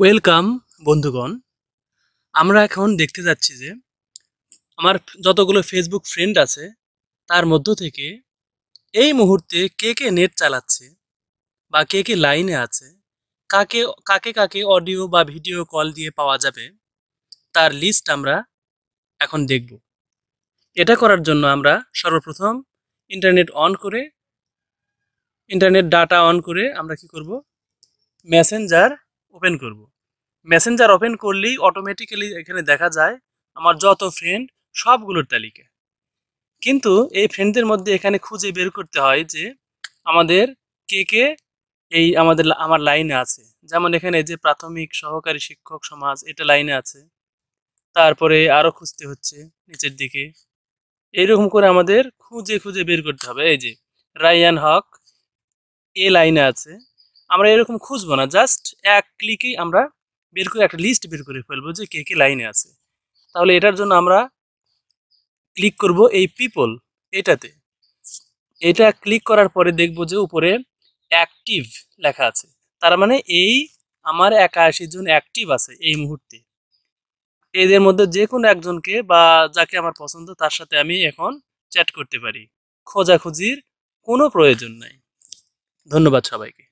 Welcome বন্ধুগণ আমরা এখন দেখতে যাচ্ছি যে আমার যতগুলো ফেসবুক ফ্রেন্ড আছে তার মধ্য থেকে এই মুহূর্তে কে কে নেট চালাচ্ছে বা কে কে লাইনে আছে কাকে কাকে কাকে অডিও বা ভিডিও কল দিয়ে পাওয়া যাবে তার লিস্ট আমরা এখন দেখব এটা করার জন্য আমরা সর্বপ্রথম ইন্টারনেট অন করে ইন্টারনেট ডাটা অন করে আমরা কি করব মেসেঞ্জার ওপেন করব। মেসেঞ্জার ওপেন করলেই অটোমেটিক্যালি এখানে দেখা যায় আমার যত ফ্রেন্ড সবগুলোর তালিকা কিন্তু এই ফ্রেন্ডদের মধ্যে এখানে খুঁজে বের করতে হয় যে আমাদের কে কে এই আমাদের আমার লাইনে আছে যেমন এখানে যে প্রাথমিক সহকারী শিক্ষক সমাজ এটা লাইনে আছে তারপরে আরও খুঁজতে হচ্ছে নিচের দিকে এইরকম করে আমাদের খুঁজে খুঁজে বের করতে হবে এই যে রায়ান হক এ লাইনে আছে আমরা এরকম খুঁজবো না জাস্ট এক ক্লিকেই আমরা বের করে একটা লিস্ট বের করে ফেলবো যে কে কে লাইনে আছে তাহলে এটার জন্য আমরা ক্লিক করব এই পিপল এটাতে এটা ক্লিক করার পরে দেখব যে উপরে অ্যাক্টিভ লেখা আছে তার মানে এই আমার একাশি জন অ্যাক্টিভ আছে এই মুহূর্তে এদের মধ্যে যে কোনো একজনকে বা যাকে আমার পছন্দ তার সাথে আমি এখন চ্যাট করতে পারি খোঁজাখুঁজির কোনো প্রয়োজন নাই ধন্যবাদ সবাইকে